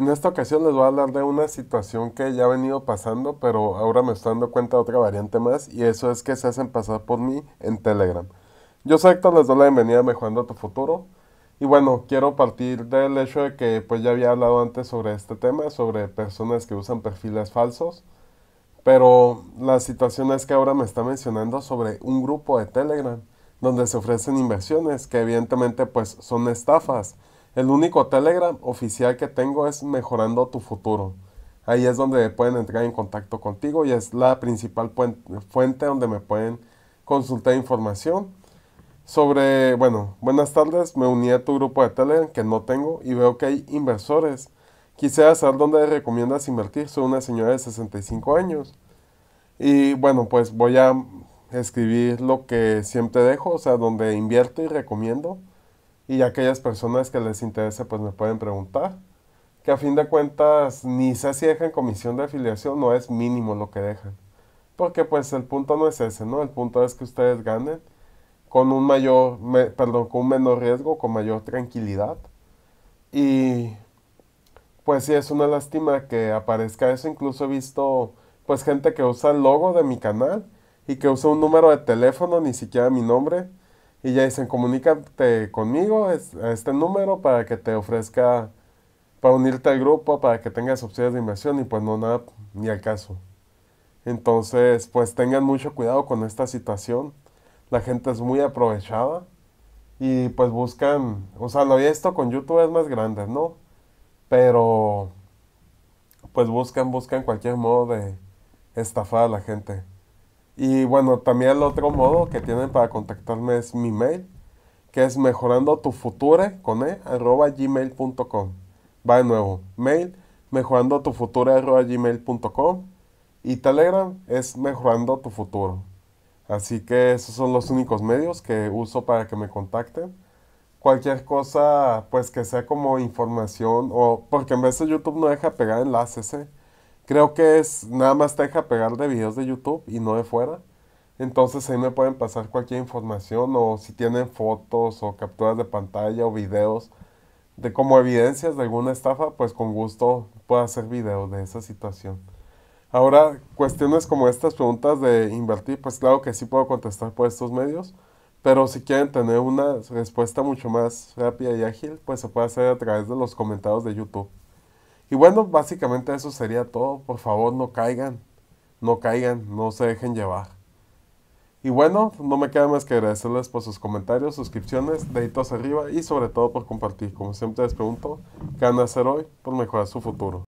En esta ocasión les voy a hablar de una situación que ya ha venido pasando, pero ahora me estoy dando cuenta de otra variante más, y eso es que se hacen pasar por mí en Telegram. Yo soy Héctor, les doy la bienvenida a Mejorando tu Futuro. Y bueno, quiero partir del hecho de que pues ya había hablado antes sobre este tema, sobre personas que usan perfiles falsos. Pero la situación es que ahora me está mencionando sobre un grupo de Telegram donde se ofrecen inversiones que evidentemente pues son estafas el único Telegram oficial que tengo es Mejorando tu Futuro. Ahí es donde pueden entrar en contacto contigo y es la principal fuente donde me pueden consultar información. Sobre, bueno, buenas tardes, me uní a tu grupo de Telegram que no tengo y veo que hay inversores. Quisiera saber dónde recomiendas invertir. Soy una señora de 65 años. Y bueno, pues voy a escribir lo que siempre dejo, o sea, donde invierto y recomiendo. Y aquellas personas que les interese, pues me pueden preguntar. Que a fin de cuentas, ni sé si dejan comisión de afiliación, no es mínimo lo que dejan. Porque pues el punto no es ese, ¿no? El punto es que ustedes ganen con un mayor, perdón, con un menor riesgo, con mayor tranquilidad. Y pues sí, es una lástima que aparezca eso. Incluso he visto pues gente que usa el logo de mi canal y que usa un número de teléfono, ni siquiera mi nombre, y ya dicen, comunícate conmigo a este número para que te ofrezca, para unirte al grupo, para que tengas opciones de inversión y pues no nada ni al caso. Entonces, pues tengan mucho cuidado con esta situación. La gente es muy aprovechada y pues buscan, o sea, lo he esto con YouTube es más grande, ¿no? Pero pues buscan, buscan cualquier modo de estafar a la gente. Y bueno, también el otro modo que tienen para contactarme es mi mail, que es mejorando tu futuro con e, arroba gmail.com. Va de nuevo, mail mejorando tu futuro arroba gmail.com y Telegram es mejorando tu futuro. Así que esos son los únicos medios que uso para que me contacten. Cualquier cosa, pues que sea como información o porque en vez YouTube no deja pegar enlaces, ¿eh? Creo que es nada más te deja pegar de videos de YouTube y no de fuera. Entonces ahí me pueden pasar cualquier información o si tienen fotos o capturas de pantalla o videos de como evidencias de alguna estafa, pues con gusto puedo hacer videos de esa situación. Ahora, cuestiones como estas preguntas de invertir, pues claro que sí puedo contestar por estos medios, pero si quieren tener una respuesta mucho más rápida y ágil, pues se puede hacer a través de los comentarios de YouTube. Y bueno, básicamente eso sería todo. Por favor, no caigan, no caigan, no se dejen llevar. Y bueno, no me queda más que agradecerles por sus comentarios, suscripciones, deditos arriba y sobre todo por compartir. Como siempre les pregunto, ¿qué van a hacer hoy por mejorar su futuro?